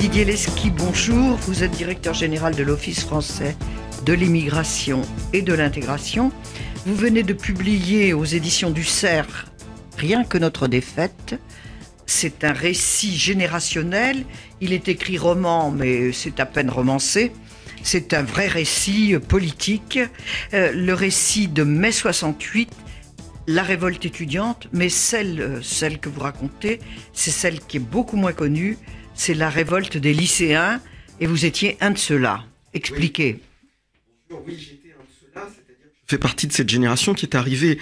Didier Lesky, bonjour. Vous êtes directeur général de l'Office français de l'immigration et de l'intégration. Vous venez de publier aux éditions du CERF Rien que notre défaite. C'est un récit générationnel. Il est écrit roman, mais c'est à peine romancé. C'est un vrai récit politique. Euh, le récit de mai 68 la révolte étudiante, mais celle, euh, celle que vous racontez, c'est celle qui est beaucoup moins connue, c'est la révolte des lycéens, et vous étiez un de ceux-là. Expliquez. Oui, j'étais un de ceux je fais partie de cette génération qui est arrivée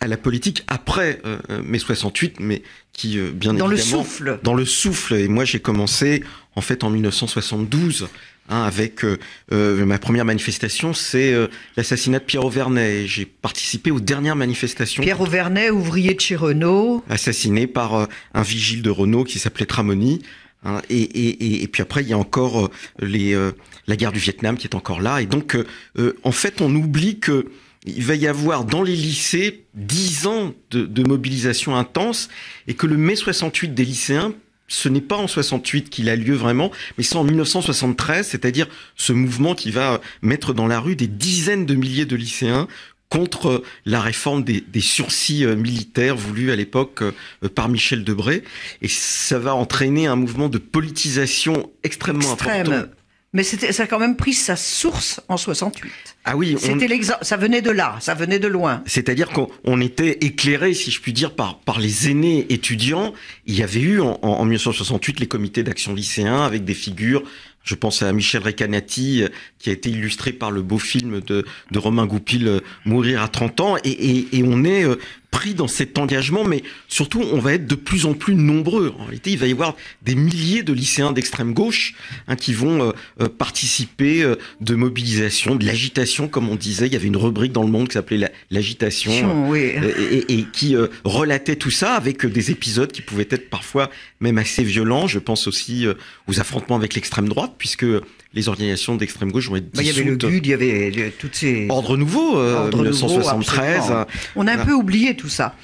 à la politique après euh, euh, mai 68, mais qui, euh, bien dans évidemment... Dans le souffle Dans le souffle. Et moi, j'ai commencé, en fait, en 1972, hein, avec ma première manifestation, c'est l'assassinat de Pierre Auvernet. J'ai participé aux dernières manifestations... Pierre Auvernet, ouvrier de chez Renault. Assassiné par un vigile de Renault qui s'appelait Tramoni, Hein. et, puis après, il y a encore euh, euh, la guerre du Vietnam qui est encore là. Et donc, euh, en fait, on oublie qu'il va y avoir dans les lycées dix ans de, de mobilisation intense et que le mai 68 des lycéens, ce n'est pas en 68 qu'il a lieu vraiment, mais c'est en 1973, c'est-à-dire ce mouvement qui va mettre dans la rue des dizaines de milliers de lycéens contre euh, la réforme des, des sursis euh, militaires voulue à l'époque euh, par Michel Debré. Et ça va entraîner un mouvement de politisation extrêmement Extrême. important. Mais ça a quand même pris sa source en 68. Ah oui, l'exemple. ça venait de là, ça venait de loin. C'est-à-dire qu'on était éclairé, si je puis dire, par, par les aînés étudiants. Il y avait eu en, en 1968 les comités d'action lycéens avec des figures je pense à Michel Recanati, euh, qui a été illustré par le beau film de, Romain Goupil, euh, Mourir à 30 ans. Et, et on est euh, pris dans cet engagement, mais surtout, on va être de plus en plus nombreux. En réalité, il va y avoir des milliers de lycéens d'extrême gauche hein, qui vont euh, euh, participer euh, de mobilisation, de l'agitation, comme on disait. Il y avait une rubrique dans le monde qui s'appelait l'agitation, et, qui relatait tout ça avec des épisodes qui pouvaient être parfois même assez violents. Je pense aussi aux affrontements avec l'extrême droite, puisque les organisations d'extrême gauche ont été dissoutes. il y avait le GUD, il y avait euh, toutes ces... Ordre nouveau, 1973. Euh, On a un peu oublié tout ça.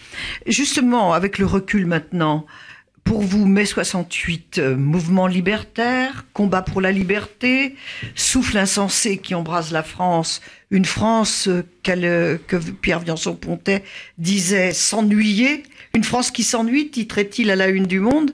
Justement, avec le recul maintenant, pour vous, mai 68, euh, mouvement libertaire, combat pour la liberté, souffle insensé qui embrase la France, une France que Pierre Viançon-Pontet disait s'ennuyer, une France qui s'ennuie, titrait-il à la une du monde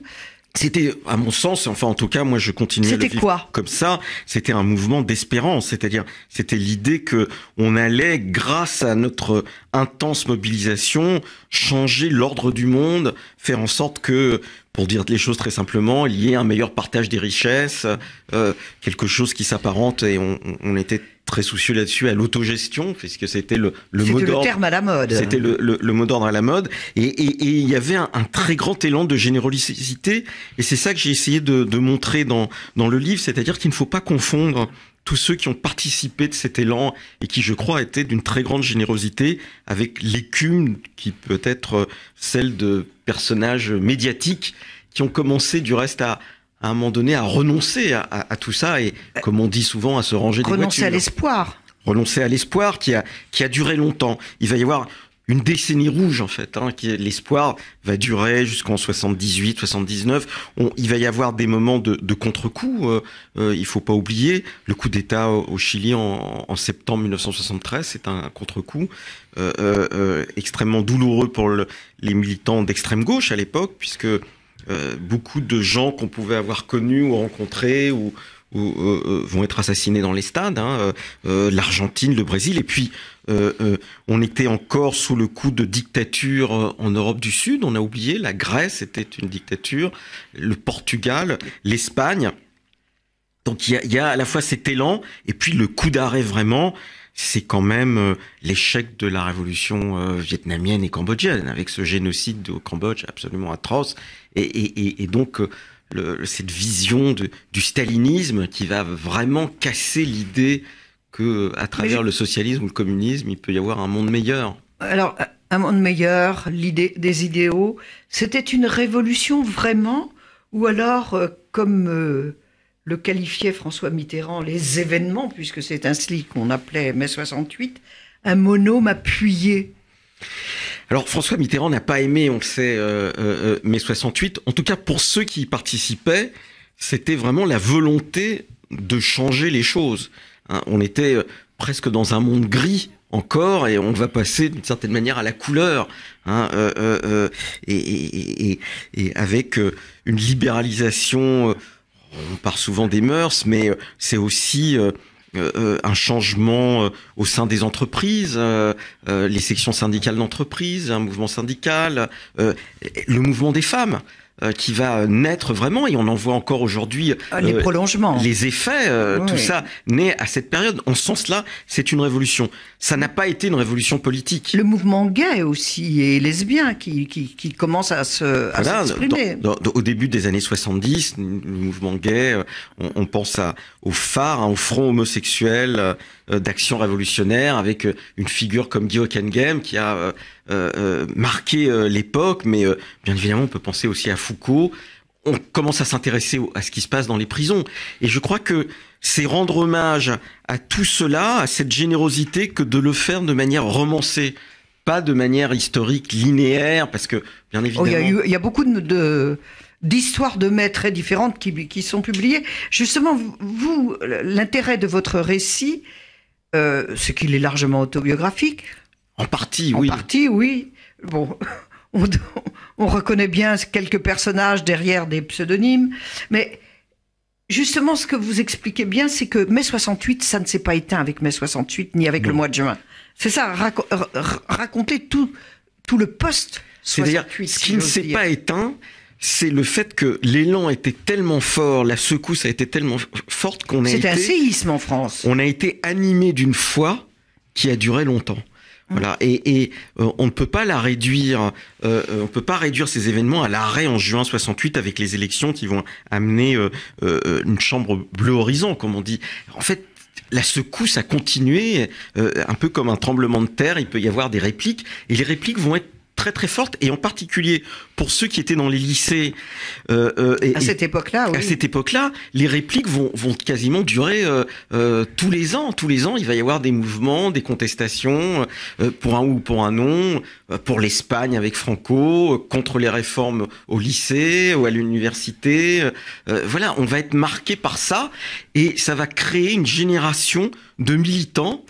c'était, à mon sens, enfin en tout cas, moi je continuais le quoi comme ça. C'était un mouvement d'espérance, c'est-à-dire c'était l'idée que on allait, grâce à notre intense mobilisation, changer l'ordre du monde, faire en sorte que, pour dire les choses très simplement, il y ait un meilleur partage des richesses, euh, quelque chose qui s'apparente, et on, on, était très soucieux là-dessus, à l'autogestion, puisque c'était le, le mot d'ordre. C'était le à la mode. C'était le, le, le mot d'ordre à la mode. Et, et, et il y avait un, un, très grand élan de générosité, et c'est ça que j'ai essayé de, de montrer dans, dans le livre, c'est-à-dire qu'il ne faut pas confondre tous ceux qui ont participé de cet élan et qui, je crois, étaient d'une très grande générosité, avec l'écume qui peut être euh, celle de personnages médiatiques qui ont commencé du reste à, un moment donné à renoncer à, tout ça et, comme on dit souvent, à se ranger des voitures. Renoncer à l'espoir. Renoncer à l'espoir qui a, qui a duré longtemps. Il va y avoir une décennie rouge en fait. Hein, L'espoir va durer jusqu'en 78, 79. il va y avoir des moments de, de contre-coup. Euh, euh, il faut pas oublier le coup d'État au, Chili en, en septembre 1973. C'est un contre-coup euh, euh, euh, extrêmement douloureux pour le, les militants d'extrême gauche à l'époque, puisque beaucoup de gens qu'on pouvait avoir connus ou rencontrés ou, ou vont être assassinés dans les stades, hein, l'Argentine, le Brésil, et puis euh, euh, on était encore sous le coup de dictature euh, en Europe du Sud. On a oublié, la Grèce était une dictature, le Portugal, l'Espagne. Donc il y a, à la fois cet élan et puis le coup d'arrêt vraiment, c'est quand même l'échec de la révolution vietnamienne et cambodgienne avec ce génocide au Cambodge absolument atroce et, donc cette vision du stalinisme qui va vraiment casser l'idée que à travers le socialisme ou le communisme, il peut y avoir un monde meilleur. Alors, un monde meilleur, l'idée des idéaux, c'était une révolution vraiment, ou alors, euh, comme euh, le qualifiait François Mitterrand, les événements, puisque c'est ainsi qu'on appelait mai 68, un monôme appuyé. Alors François Mitterrand n'a pas aimé, on le sait, euh, mai 68. En tout cas, pour ceux qui y participaient, c'était vraiment la volonté de changer les choses. Hein, on était euh, presque dans un monde gris encore et on va passer d'une certaine manière à la couleur hein, euh, euh, et, avec une libéralisation on part souvent des mœurs mais c'est aussi un changement au sein des entreprises, les sections syndicales d'entreprise, un mouvement syndical, le mouvement des femmes. Euh, qui va euh, naître vraiment, et on en voit encore aujourd'hui ah, les euh, prolongements, les effets, tout ça naît à cette période. En ce sens-là, c'est une révolution. Ça n'a pas été une révolution politique. Le mouvement gay aussi et lesbien qui, qui, qui commence à se voilà, au début des années 70, le mouvement gay, on, pense à, au phare, hein, au front homosexuel d'action révolutionnaire avec une figure comme Guy game qui a euh, euh, marqué euh, l'époque, mais bien évidemment, on peut penser aussi à Foucault. On commence à s'intéresser à ce qui se passe dans les prisons. Et je crois que c'est rendre hommage à tout cela, à cette générosité, que de le faire de manière romancée pas de manière historique linéaire, parce que, bien oh, évidemment. Il y, a beaucoup de. d'histoires de, maîtres très différentes qui, sont publiées. Justement, vous, l'intérêt de votre récit, ce qu'il est largement autobiographique, en partie, oui. En partie, oui. Bon, on, reconnaît bien quelques personnages derrière des pseudonymes, mais justement, ce que vous expliquez bien, c'est que mai 68, ça ne s'est pas éteint avec mai 68 ni avec le mois de juin. C'est ça, raconter tout, tout le poste. cest ce qui ne s'est pas éteint, c'est le fait que l'élan était tellement fort, la secousse a été tellement forte qu'on a été. un séisme en France. On a été animé d'une foi qui a duré longtemps. Et, euh, on ne peut pas la réduire, euh, on peut pas réduire ces événements à l'arrêt en juin 68 avec les élections qui vont amener euh, une chambre bleu horizon, comme on dit. En fait, la secousse a continué, un peu comme un tremblement de terre, il peut y avoir des répliques, et les répliques vont être très très forte et en particulier pour ceux qui étaient dans les lycées euh, euh et, à cette époque-là oui. à cette époque-là les répliques vont, vont quasiment durer euh, euh, tous les ans tous les ans il va y avoir des mouvements des contestations euh, pour un ou pour un non pour l'Espagne avec Franco contre les réformes au lycée ou à l'université voilà on va être marqué par ça et ça va créer une génération de militants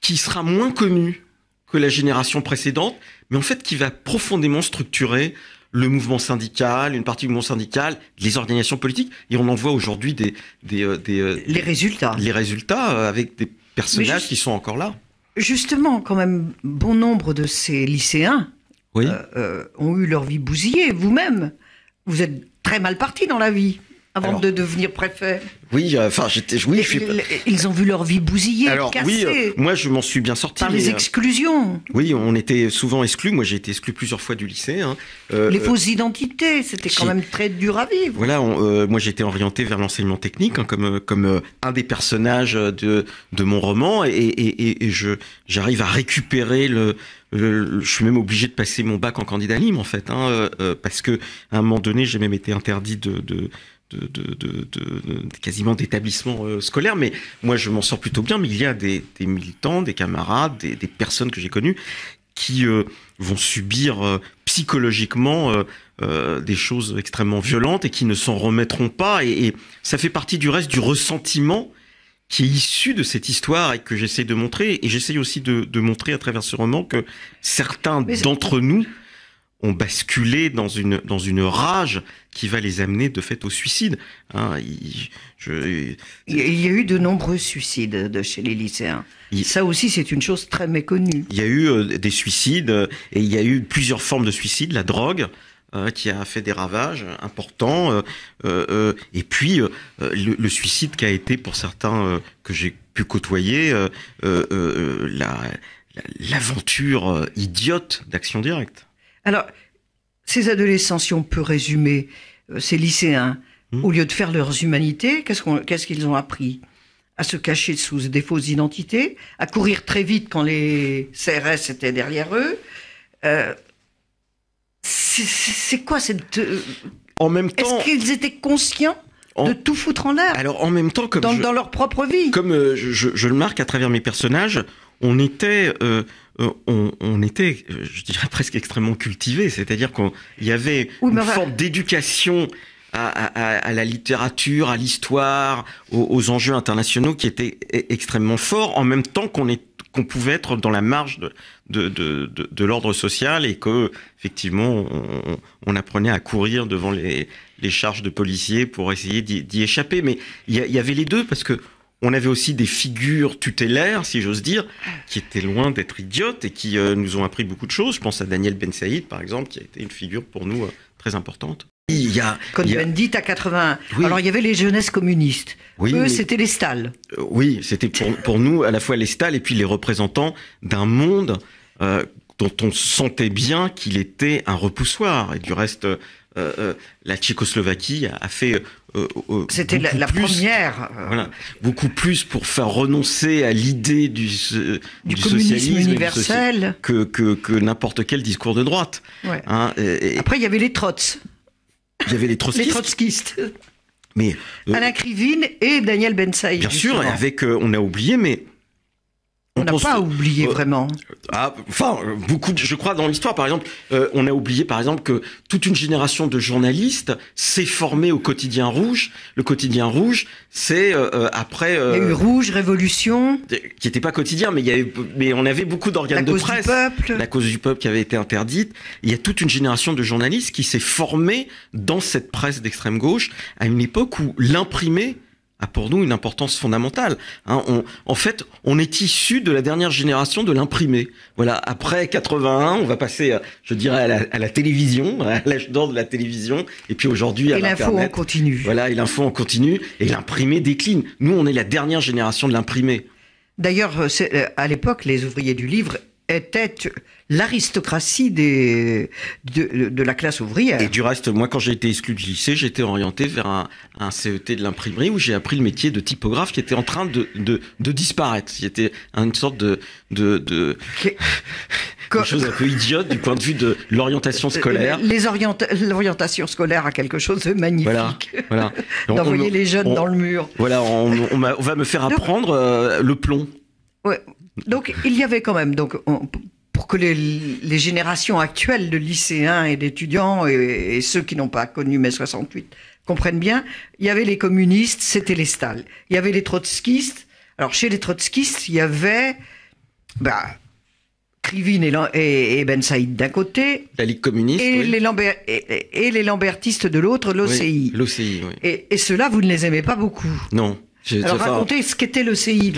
qui sera moins connue que la génération précédente mais en fait qui va profondément structurer le mouvement syndical, une partie du mouvement syndical, les organisations politiques, et on en voit aujourd'hui des, des, euh, euh, Les résultats. Les résultats euh, avec des personnages qui sont encore là. Justement, quand même, bon nombre de ces lycéens ont eu leur vie bousillée. Vous-même, vous êtes très mal parti dans la vie avant de devenir préfet Oui, euh, enfin, j'étais. Oui, je suis... Ils ont vu leur vie bousillée, alors, cassée. Oui, euh, moi, je m'en suis bien sorti. Par les euh, exclusions. oui, on était souvent exclus. Moi, j'ai été exclu plusieurs fois du lycée. Hein. les fausses identités, c'était quand même très dur à vivre. Voilà, moi, j'étais orienté vers l'enseignement technique, hein, comme, comme un des personnages de, de mon roman, et, et, je j'arrive à récupérer le je suis même obligé de passer mon bac en candidat libre en fait, hein, parce que à un moment donné, j'ai même été interdit de, de, de, quasiment d'établissements euh, scolaires, mais moi je m'en sors plutôt bien. Mais il y a des, militants, des camarades, des, personnes que j'ai connues qui euh, vont subir euh, psychologiquement des choses extrêmement violentes et qui ne s'en remettront pas. Et, et, ça fait partie du reste du ressentiment qui est issu de cette histoire et que j'essaie de montrer. Et j'essaie aussi de, montrer à travers ce roman que certains d'entre nous ont basculé dans une, dans une rage qui va les amener de fait au suicide. Hein. il, y a eu de nombreux suicides de chez les lycéens. Ça aussi, c'est une chose très méconnue. Il y a eu euh, des suicides euh, et il y a eu plusieurs formes de suicides, la drogue. Euh, qui a fait des ravages importants, et puis le, le, suicide qui a été pour certains que j'ai pu côtoyer la l'aventure idiote d'action directe. Alors, ces adolescents, si on peut résumer, euh, ces lycéens, hmm. au lieu de faire leurs humanités, qu'est-ce qu'ils ont appris à se cacher sous des fausses identités, à courir très vite quand les CRS étaient derrière eux. Euh, c'est quoi cette... Euh, en même temps... Est-ce qu'ils étaient conscients de tout foutre en l'air Alors en même temps, comme dans, leur propre vie. Comme je, le marque à travers mes personnages, on était euh, on, était, euh, je dirais presque extrêmement cultivé, c'est-à-dire qu'il y avait une forme d'éducation à, la littérature, à l'histoire, aux, enjeux internationaux qui étaient e, extrêmement forts, en même temps qu'on qu'on pouvait être dans la marge de, de, l'ordre social et que effectivement on, apprenait à courir devant les, charges de policiers pour essayer d'y échapper. Mais il y, avait les deux parce que on avait aussi des figures tutélaires, si j'ose dire, qui étaient loin d'être idiotes et qui euh, nous ont appris beaucoup de choses. Je pense à Daniel Ben Saïd, par exemple, qui a été une figure pour nous euh, très importante. Il y a, Comme Bendit à 80. Alors il y avait les jeunesses communistes. Oui, Eux, c'était les stalles. Euh, oui, c'était pour, pour, nous à la fois les stalles et puis les représentants d'un monde dont on sentait bien qu'il était un repoussoir. Et du reste, euh, euh, la Tchécoslovaquie a fait. Euh, C'était la, première. Voilà, beaucoup plus pour faire renoncer à l'idée du, du, communisme universel que, que, n'importe quel discours de droite. Hein, Après, il y avait les Trots. Il y avait les trotskistes. les Mais, Alain Krivine et Daniel Ben Bien sûr, avec, on a oublié, mais on n'a pas oublié euh, vraiment. Ah, enfin, beaucoup. De, je crois dans l'histoire, par exemple, euh, on a oublié, par exemple, que toute une génération de journalistes s'est formée au quotidien rouge. Le quotidien rouge, c'est euh, après. il y a eu rouge, révolution. Qui n'était pas quotidien, mais il y avait, mais on avait beaucoup d'organes de presse. La cause du peuple. La cause du peuple qui avait été interdite. Il y a toute une génération de journalistes qui s'est formée dans cette presse d'extrême gauche à une époque où l'imprimé a pour nous une importance fondamentale. Hein. en fait, on est issu de la dernière génération de l'imprimé. Voilà, après 81, on va passer, euh, je dirais, à la, télévision, à l'âge d'or de la télévision, et puis aujourd'hui à l'info en continue. Voilà, et l'info en et l'imprimé décline. Nous, on est la dernière génération de l'imprimé. D'ailleurs, euh, euh, à l'époque, les ouvriers du livre était l'aristocratie de, de, la classe ouvrière. Et du reste, moi, quand j'ai été exclu du lycée, j'étais orienté vers un, un CET de l'imprimerie où j'ai appris le métier de typographe qui était en train de, de, de disparaître. C'était une sorte de... de, de... Quelque chose un peu idiote du point de vue de l'orientation euh, scolaire. les L'orientation scolaire a quelque chose de magnifique. Voilà, voilà. D'envoyer les jeunes dans le mur. Voilà, on, va me faire apprendre euh, le plomb. Ouais, donc il y avait quand même, donc, pour que les, générations actuelles de lycéens et d'étudiants et, ceux qui n'ont pas connu mai 68 comprennent bien, il y avait les communistes, c'était les Stals. Il y avait les trotskistes. Alors chez les trotskistes, il y avait bah, Krivine et, et, Ben Saïd d'un côté. La Ligue communiste. Et, les, et, les Lambertistes de l'autre, l'OCI. L'OCI, oui. Et, et ceux-là, vous ne les aimez pas beaucoup. Non. Alors racontez ce qu'était le CI.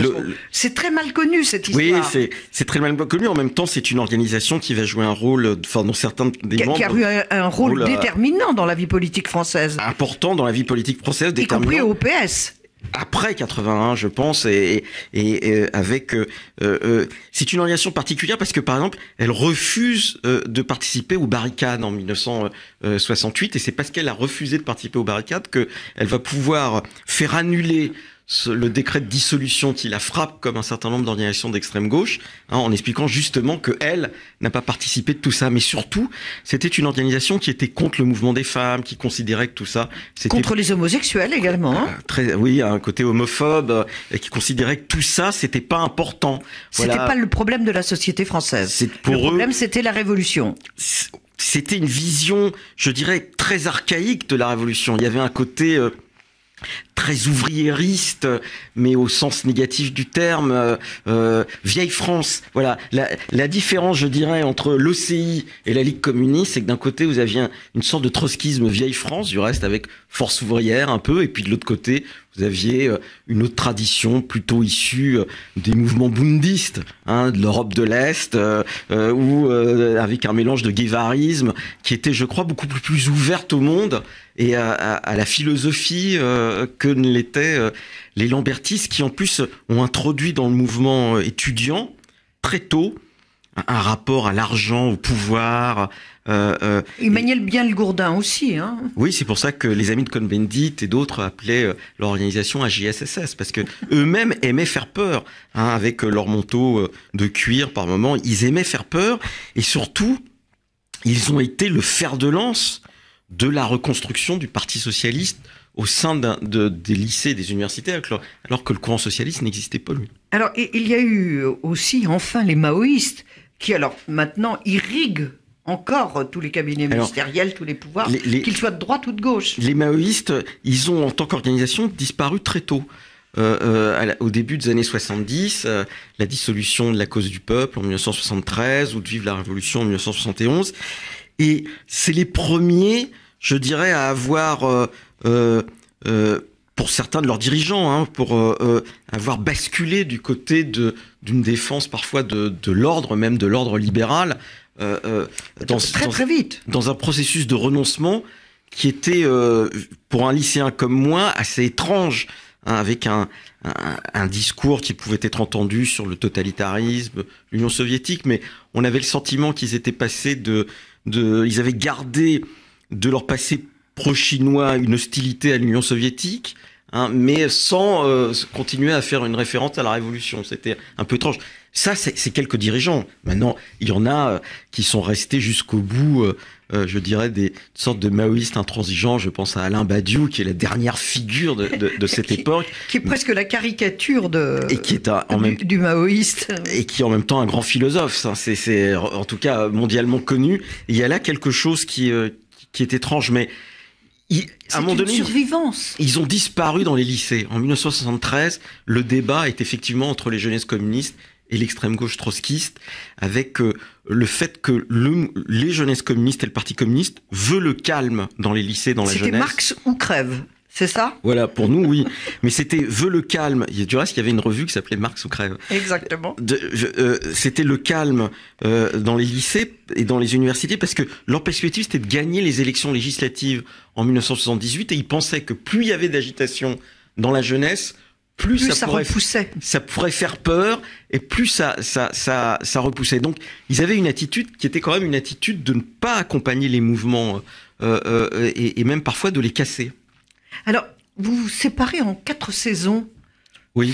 C'est très mal connu cette histoire. Oui, c'est très mal connu. En même temps, c'est une organisation qui va jouer un rôle, enfin, dans certains des qui, membres, qui a eu un, rôle, euh, déterminant dans la vie politique française. Important dans la vie politique française, y compris au PS après 81, je pense, et, et, avec. Euh, euh, euh, c'est une organisation particulière parce que, par exemple, elle refuse de participer aux barricades en 1968, et c'est parce qu'elle a refusé de participer aux barricades que elle va pouvoir faire annuler le décret de dissolution qui la frappe comme un certain nombre d'organisations d'extrême gauche, hein, en expliquant justement que elle n'a pas participé de tout ça. Mais surtout, c'était une organisation qui était contre le mouvement des femmes, qui considérait que tout ça, c'était contre les homosexuels également. Hein. très, oui, un côté homophobe euh, et qui considérait que tout ça, c'était pas important. Voilà. C'était pas le problème de la société française. Pour le problème, c'était la révolution c'était une vision, je dirais, très archaïque de la révolution. Il y avait un côté euh, très ouvriériste, mais au sens négatif du terme, euh, euh, vieille France. Voilà, la, la, différence, je dirais, entre l'OCI et la Ligue communiste, c'est que d'un côté, vous aviez une sorte de trotskisme vieille France, du reste avec force ouvrière un peu, et puis de l'autre côté, vous aviez euh, une autre tradition plutôt issue des mouvements bundistes hein, de l'Europe de l'Est, ou avec un mélange de guévarisme qui était, je crois, beaucoup plus ouverte au monde et à, à la philosophie que que ne l'étaient euh, les Lambertistes qui en plus ont introduit dans le mouvement euh, étudiant très tôt un rapport à l'argent, au pouvoir. Euh, euh Emmanuel et... bien le gourdin aussi. Hein. Oui, c'est pour ça que les amis de Cohn-Bendit et d'autres appelaient l'organisation organisation AJSSS, parce que eux-mêmes aimaient faire peur, hein, avec leur manteau de cuir par moment. Ils aimaient faire peur, et surtout, ils ont été le fer de lance de la reconstruction du Parti socialiste au sein des lycées, des universités, alors, que le courant socialiste n'existait pas lui. Alors il y a eu aussi enfin les maoïstes qui alors maintenant irriguent encore tous les cabinets ministériels, tous les pouvoirs, qu'ils soient de droite ou de gauche. Les maoïstes, ils ont en tant qu'organisation disparu très tôt. Euh, euh, au début des années 70, euh, la dissolution de la cause du peuple en 1973 ou de vivre la révolution en 1971. Et c'est les premiers je dirais, à avoir, euh, euh, euh, pour certains de leurs dirigeants, hein, pour avoir basculé du côté de, d'une défense parfois de, de l'ordre, même de l'ordre libéral, dans, très, très vite. dans un processus de renoncement qui était, pour un lycéen comme moi, assez étrange hein, avec un, un, un, discours qui pouvait être entendu sur le totalitarisme, l'Union soviétique, mais on avait le sentiment qu'ils étaient passés de, de ils avaient gardé de leur passé pro-chinois une hostilité à l'Union soviétique, hein, mais sans euh, continuer à faire une référence à la révolution. C'était un peu étrange. Ça, c'est quelques dirigeants. Maintenant, il y en a euh, qui sont restés jusqu'au bout, euh, je dirais, des sortes de maoïstes intransigeants. Je pense à Alain Badiou, qui est la dernière figure de, cette époque. Qui est presque la caricature de, et qui du, maoïste. Et qui est en même temps un grand philosophe. C'est en tout cas mondialement connu. il y a là quelque chose qui, qui est étrange, mais à mon Ils, ont disparu dans les lycées. En 1973, le débat est effectivement entre les jeunesses communistes et l'extrême gauche trotskiste, avec euh, le fait que les jeunesses communistes et le Parti communiste veulent le calme dans les lycées, dans la jeunesse. C'était Marx ou crève. C'est ça Voilà, pour nous, oui. Mais c'était Veux le calme. Du reste, il y avait une revue qui s'appelait Marx ou crève. Exactement. Euh, c'était le calme euh, dans les lycées et dans les universités parce que leur perspective, c'était de gagner les élections législatives en 1978 et ils pensaient que plus il y avait d'agitation dans la jeunesse, plus, ça, pourrait, repoussait. Ça pourrait faire peur et plus ça, ça, ça, repoussait. Donc, ils avaient une attitude qui était quand même une attitude de ne pas accompagner les mouvements euh, et même parfois de les casser. Alors, vous vous séparez en quatre saisons. Oui.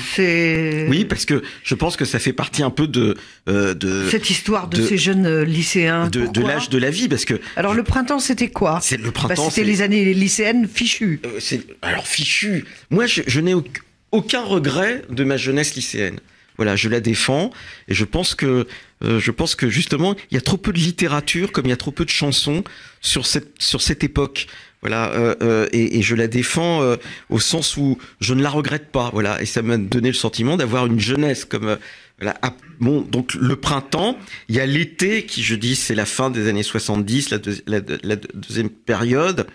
Oui, parce que je pense que ça fait partie un peu de euh, cette histoire de, ces jeunes euh, lycéens de, l'âge de la vie, parce que alors le printemps c'était quoi C'est le printemps. Bah, c'était les années lycéennes fichues. Euh, alors fichues. Moi, je, n'ai aucun regret de ma jeunesse lycéenne. Voilà, je la défends et je pense que je pense que justement il y a trop peu de littérature comme il y a trop peu de chansons sur cette sur cette époque. Voilà, euh, euh, et, et, je la défends euh, au sens où je ne la regrette pas. Voilà, et ça m'a donné le sentiment d'avoir une jeunesse comme euh, voilà. Ah, bon, donc le printemps, il y a l'été qui, je dis, c'est la fin des années 70, la, la, deuxième période,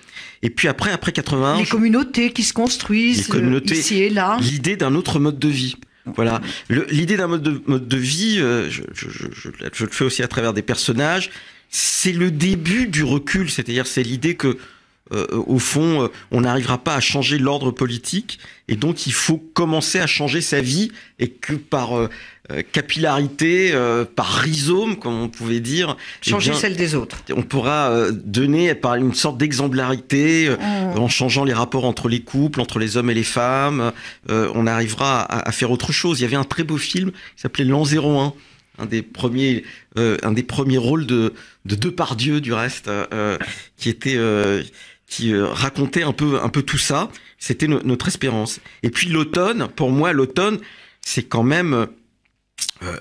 et puis après, après 80. les communautés qui se construisent ici et là, l'idée d'un autre mode de vie. Voilà. L'idée d'un mode de, mode de vie, je, je, je, je, le fais aussi à travers des personnages, c'est le début du recul, c'est-à-dire c'est l'idée que euh, au fond, euh, on n'arrivera pas à changer l'ordre politique, et donc il faut commencer à changer sa vie, et que par euh, capillarité, par rhizome, comme on pouvait dire, eh changer celle des autres. On pourra donner par une sorte d'exemplarité mmh. en changeant les rapports entre les couples, entre les hommes et les femmes. on arrivera à, faire autre chose. Il y avait un très beau film qui s'appelait L'an 01 un des premiers, un des premiers rôles de, de Depardieu, du reste, qui était qui euh, racontait un peu, un peu tout ça. C'était notre espérance. Et puis l'automne, pour moi, l'automne, c'est quand même, euh,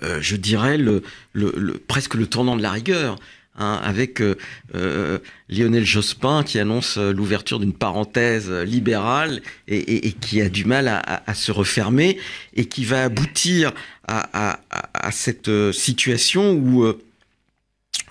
euh, je dirais, le, le, le, presque le tournant de la rigueur. Hein, avec euh, euh Lionel Jospin qui annonce l'ouverture d'une parenthèse libérale et, et, et, qui a du mal à, à, se refermer et qui va aboutir à, à cette situation où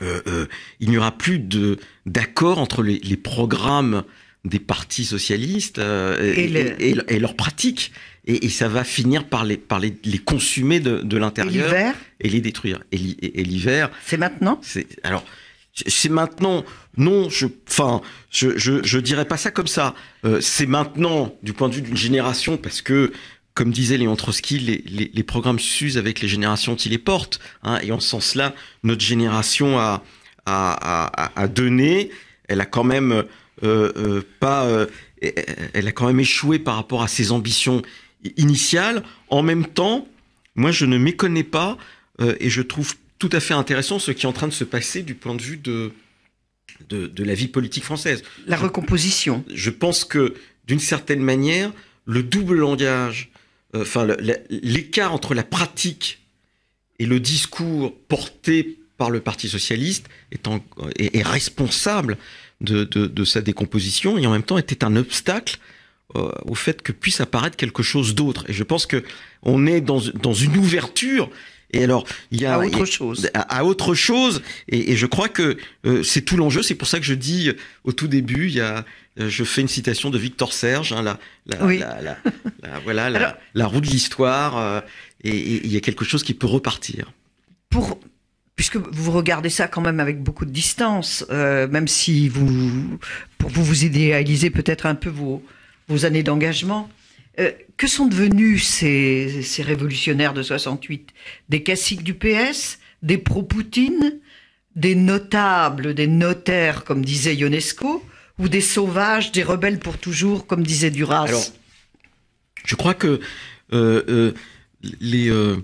euh, euh, il n'y aura plus de d'accord entre les, les, programmes des partis socialistes euh, et, et, et, leurs pratiques. Et, ça va finir par les, par les, les consumer de, de l'intérieur et les détruire. Et, l'hiver. C'est maintenant Alors, c'est maintenant. Non, je, enfin, je, je, je, dirais pas ça comme ça. Euh, c'est maintenant, du point de vue d'une génération, parce que comme disait Léon Trotsky, les, les, les programmes s'usent avec les générations qui les portent. Hein, et en ce sens-là, notre génération a, a, a, donné, elle a quand même euh, euh, pas, euh, e-, elle a quand même échoué par rapport à ses ambitions initiales. En même temps, moi, je ne méconnais pas et je trouve tout à fait intéressant ce qui est en train de se passer du point de vue de, de, la vie politique française. La recomposition. Je, je pense que, d'une certaine manière, le double langage euh, enfin, l'écart entre la pratique et le discours porté par le Parti socialiste est, responsable de, sa décomposition et en même temps était un obstacle euh, au fait que puisse apparaître quelque chose d'autre. Et je pense que on est dans, une ouverture. Et alors, il y a à autre chose. À, autre chose. Et, je crois que euh, c'est tout l'enjeu. C'est pour ça que je dis au tout début, il y a euh, je fais une citation de Victor Serge, hein, la, voilà, la, roue de l'histoire, euh, et il y a quelque chose qui peut repartir. puisque vous regardez ça quand même avec beaucoup de distance, euh, même si vous, pour vous, vous idéalisez peut-être un peu vos, années d'engagement, que sont devenus ces, ces, révolutionnaires de 68 Des caciques du PS Des pro-Poutine Des notables, des notaires, comme disait Ionesco ou des sauvages, des rebelles pour toujours, comme disait Duras je crois que euh, euh, les, euh,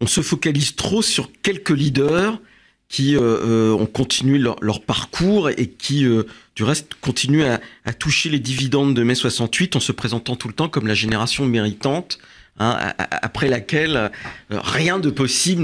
on se focalise trop sur quelques leaders qui ont continué leur, parcours et qui, du reste, continuent à, toucher les dividendes de mai 68 en se présentant tout le temps comme la génération méritante Hein, après laquelle euh, rien de possible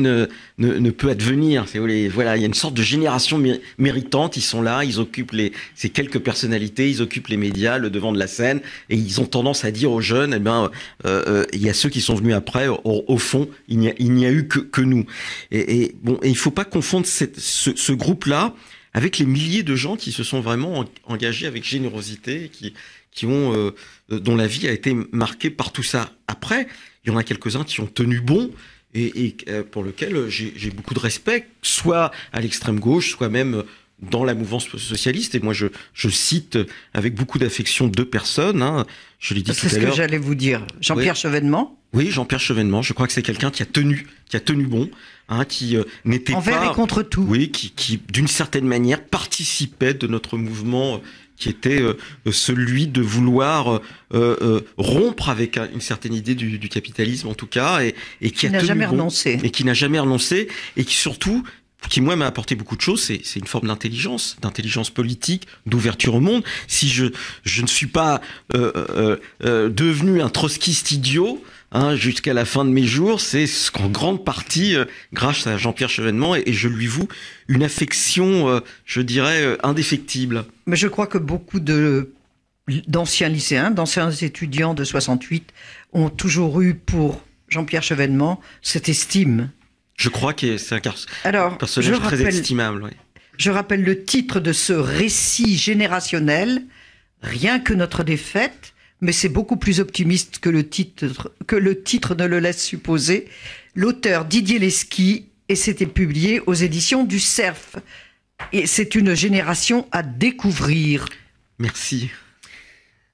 ne, peut advenir. voilà, il y a une sorte de génération méritante, ils sont là, ils occupent les, ces quelques personnalités, ils occupent les médias, le devant de la scène, et ils ont tendance à dire aux jeunes, eh ben, euh, euh, il y a ceux qui sont venus après, au, fond, il n'y a, eu que, que nous. Et, bon, il ne faut pas confondre ce, ce groupe-là avec les milliers de gens qui se sont vraiment engagés avec générosité, qui, qui ont, euh, euh, dont la vie a été marquée par tout ça. Après, il y en a quelques-uns qui ont tenu bon et, euh, pour lequel j'ai beaucoup de respect, soit à l'extrême gauche, soit même dans la mouvance socialiste. Et moi, je, je cite avec beaucoup d'affection deux personnes. Hein. Je l'ai dit tout à l'heure. C'est ce que j'allais vous dire. Jean-Pierre Chevènement. Oui, Jean-Pierre Chevènement. Je crois que c'est quelqu'un qui a tenu, qui a tenu bon, hein, qui n'était pas envers et contre tout. Oui, qui, qui d'une certaine manière participait de notre mouvement qui était euh, celui de vouloir euh, euh, rompre avec une certaine idée du, capitalisme en tout cas et, qui n'a jamais renoncé et qui n'a jamais renoncé et qui surtout qui moi m'a apporté beaucoup de choses, c'est une forme d'intelligence, d'intelligence politique, d'ouverture au monde. Si je, je ne suis pas devenu un trotskiste idiot, Hein, jusqu'à la fin de mes jours. C'est en grande partie euh, grâce à Jean-Pierre Chevènement et, je lui voue une affection, euh, je dirais, euh, indéfectible. Mais je crois que beaucoup d'anciens lycéens, d'anciens étudiants de 68 ont toujours eu pour Jean-Pierre Chevènement cette estime. Je crois que c'est un, Alors, personnage très estimable. Je rappelle le titre de ce récit générationnel, Rien que notre défaite, mais c'est beaucoup plus optimiste que le titre, que le titre ne le laisse supposer. L'auteur Didier Lesky, et c'était publié aux éditions du Cerf. Et c'est une génération à découvrir. Merci.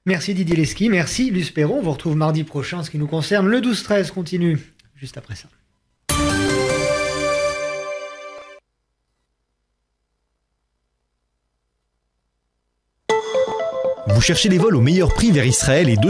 Merci Didier Lesky, merci Luce Perron. On vous retrouve mardi prochain, ce qui nous concerne. Le 12-13 continue, juste après ça. chercher cherchez des vols au meilleur prix vers Israël et